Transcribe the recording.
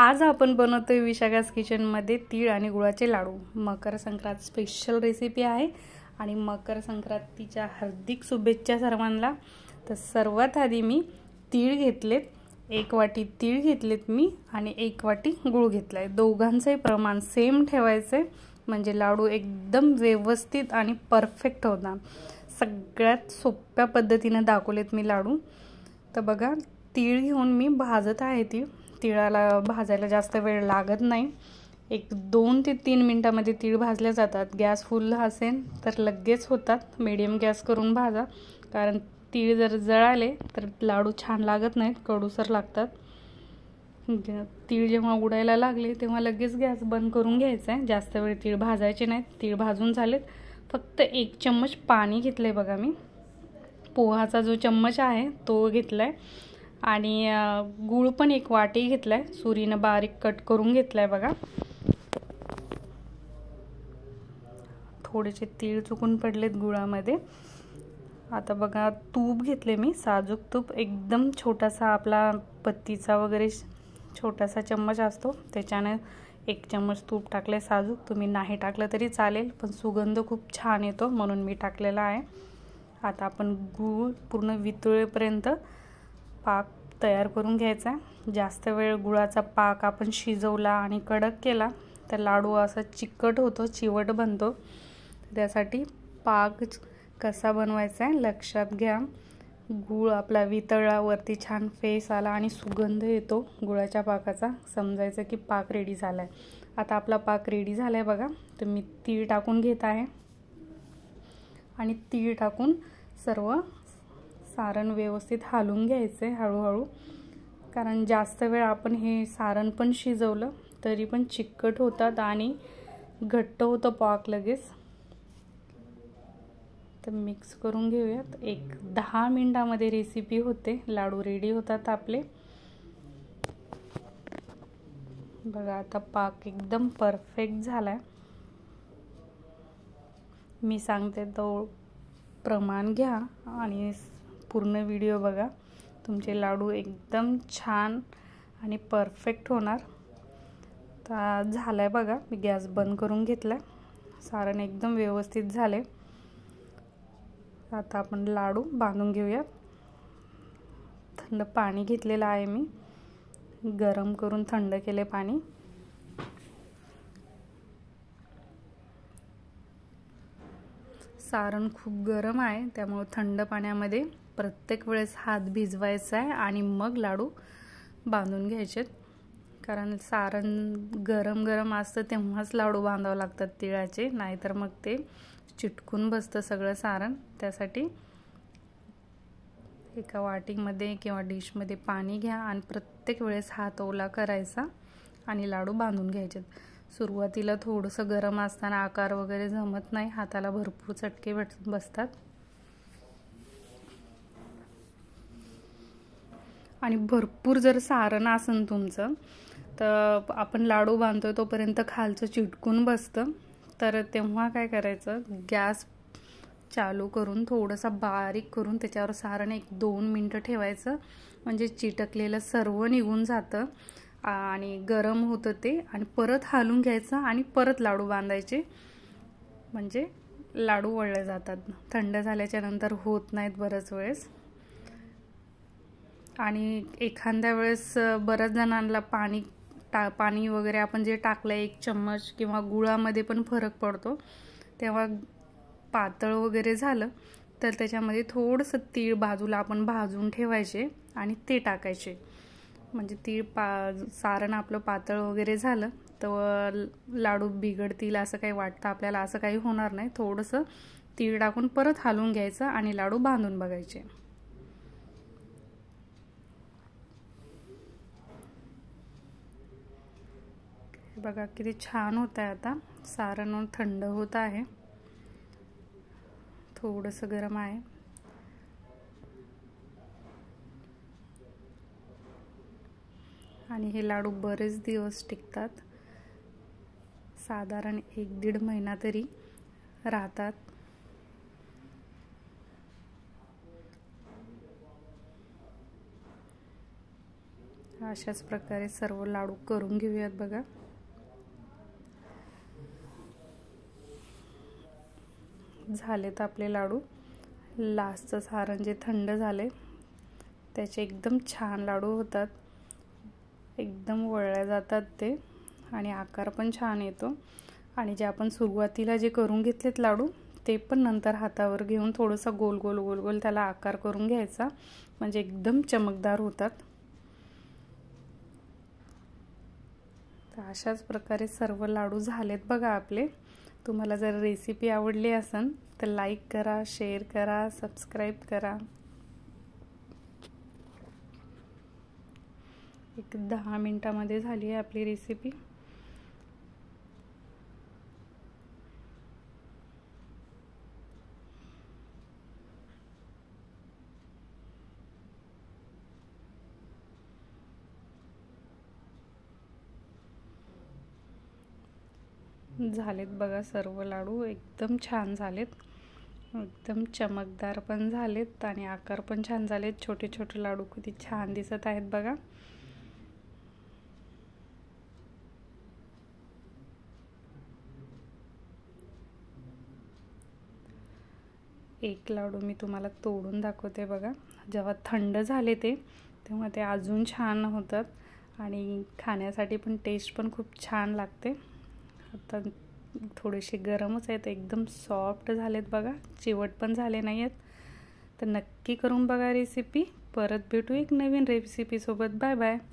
आज आपण बनवतोय विशाखास किचनमध्ये तीळ आणि गुळाचे लाडू मकर संक्रांत स्पेशल रेसिपी आहे आणि मकर संक्रांतीच्या हार्दिक शुभेच्छा सर्वांना तर सर्वात आधी मी तीळ घेतलेत एक वाटी तीळ घेतलेत मी आणि एक वाटी गुळ घेतला आहे दोघांचंही प्रमाण सेम ठेवायचं आहे म्हणजे लाडू एकदम व्यवस्थित आणि परफेक्ट होता सगळ्यात सोप्या पद्धतीनं दाखवलेत मी लाडू तर बघा तीळ घेऊन मी भाजत आहे तीळ तिळाला भाजायला जास्त वेळ लागत नाही एक दोन ते तीन मिनटामध्ये तीळ भाजले जातात गॅस फुल असेल तर लगेच होतात मीडियम गॅस करून भाजा कारण तीळ जर जळाले तर लाडू छान लागत नाहीत कडूसर लागतात तीळ जेव्हा उडायला लागले तेव्हा लगेच गॅस बंद करून घ्यायचा आहे जास्त वेळ तीळ भाजायचे नाहीत तीळ भाजून झालेत फक्त एक चम्मच पाणी घेतलं आहे बघा मी पोहाचा जो चम्मच आहे तो घेतला आहे आणि गूळ पण एक वाटी घेतला आहे सुरीनं बारीक कट करून घेतला आहे बघा थोडेसे तीळ चुकून पडलेत गुळामध्ये आता बघा तूप घेतले मी साजूक तूप एकदम छोटासा आपला पत्तीचा वगैरे छोटासा चम्मच असतो त्याच्यानं एक चम्मच तूप टाकले साजूक तुम्ही नाही टाकलं तरी चालेल पण सुगंध खूप छान येतो म्हणून मी टाकलेला आहे आता आपण गूळ पूर्ण वितळेपर्यंत पाक तयार करून घ्यायचा जास्त वेळ गुळाचा पाक आपण शिजवला आणि कडक केला तर लाडू असा चिकट होतो चिवट बनतो त्यासाठी पाक कसा बनवायचा आहे लक्षात घ्या गुळ आपला वितळावरती छान फेस आला आणि सुगंध येतो गुळाच्या पाकाचा समजायचं की पाक रेडी झाला आहे आता आपला पाक रेडी झाला आहे बघा तर मी तीळ टाकून घेत आहे आणि तीळ टाकून सर्व सारण व्यवस्थित हालून घ्यायचं आहे हळूहळू कारण जास्त वेळ आपण हे सारण पण शिजवलं तरी पण चिकट होतात आणि घट्ट होतं पाक लगेच तर मिक्स करून घेऊयात एक दहा मिनटामध्ये रेसिपी होते लाडू रेडी होतात आपले बघा आता पाक एकदम परफेक्ट झाला आहे मी सांगते तो प्रमाण घ्या आणि पूर्ण व्हिडिओ बघा तुमचे लाडू एकदम छान आणि परफेक्ट होणार तर झालं आहे बघा मी गॅस बंद करून घेतला सारण एकदम व्यवस्थित झाले आता आपण लाडू बांधून घेऊया थंड पाणी घेतलेलं आहे मी गरम करून थंड केले पाणी सारण खूप गरम आहे त्यामुळं थंड पाण्यामध्ये प्रत्येक वेळेस हात भिजवायचा आहे आणि मग लाडू बांधून घ्यायचे कारण सारण गरम गरम असतं तेव्हाच लाडू बांधावं लागतात तिळाचे नाहीतर मग ते चिटकून बसतं सगळं सारण त्यासाठी एका वाटीमध्ये किंवा डिशमध्ये पाणी घ्या आणि प्रत्येक वेळेस हात ओला करायचा आणि लाडू बांधून घ्यायचे सुरुवातीला थोडंसं गरम असताना आकार वगैरे जमत नाही हाताला भरपूर चटके भेट बसतात आणि भरपूर जर सारण असन तुमचं तर आपण लाडू बांधतो तोपर्यंत खालचं चिटकून बसतं तर तेव्हा काय करायचं गॅस चालू करून थोडंसं बारीक करून त्याच्यावर सारण एक दोन मिनटं ठेवायचं म्हणजे चिटकलेलं सर्व निघून जातं आणि गरम होतं ते आणि परत हालून घ्यायचं आणि परत लाडू बांधायचे म्हणजे लाडू वळले जातात थंड झाल्याच्यानंतर होत नाहीत बरंच वेळेस आणि एखाद्या वेळेस बऱ्याच जणांना पाणी टा पाणी वगैरे आपण जे टाकलं एक चम्मच किंवा गुळामध्ये पण फरक पडतो तेव्हा पातळ वगैरे झालं तर त्याच्यामध्ये थोडंसं तीळ बाजूला आपण भाजून ठेवायचे आणि ते टाकायचे म्हणजे तीळ पा सारण आपलं पातळ वगैरे झालं तर लाडू बिघडतील असं काही वाटतं आपल्याला असं काही होणार नाही थोडंसं तीळ टाकून परत हलवून घ्यायचं आणि लाडू बांधून बघायचे बघा किती छान होत आहे आता सारण थंड होत आहे थोडंसं गरम आहे आणि हे लाडू बरेच दिवस टिकतात साधारण एक दीड महिना तरी राहतात अशाच प्रकारे सर्व लाडू करून घेऊयात बघा झालेत आपले लाडू लास्टचं सारण जे म्हणजे थंड झाले त्याचे एकदम छान लाडू होतात एकदम वळल्या जातात ते आणि आकार पण छान येतो आणि जे आपण सुरुवातीला जे करून घेतलेत लाडू ते पण नंतर हातावर घेऊन थोडंसं गोल गोल गोल गोल त्याला आकार करून घ्यायचा म्हणजे एकदम चमकदार होतात तर अशाच प्रकारे सर्व लाडू झालेत बघा आपले तुम्हाला जर रेसिपी आवडली असेल तर लाईक करा शेअर करा सबस्क्राईब करा एक दहा मिनटामध्ये झाली आहे आपली रेसिपी झालेत बघा सर्व लाडू एकदम छान झालेत एकदम चमकदार पण झालेत आणि आकार पण छान झालेत छोटे छोटे लाडू किती छान दिसत आहेत बघा एक लाडू मी तुम्हाला तोडून दाखवते बघा जेव्हा थंड झाले ते तेव्हा ते अजून छान होतात आणि खाण्यासाठी पण टेस्ट पण खूप छान लागते आता थोडेसे गरमच आहेत एकदम सॉफ्ट झालेत बघा चिवट पण झाले नाही आहेत तर नक्की करून बघा रेसिपी परत भेटू एक नवीन रेसिपीसोबत बाय बाय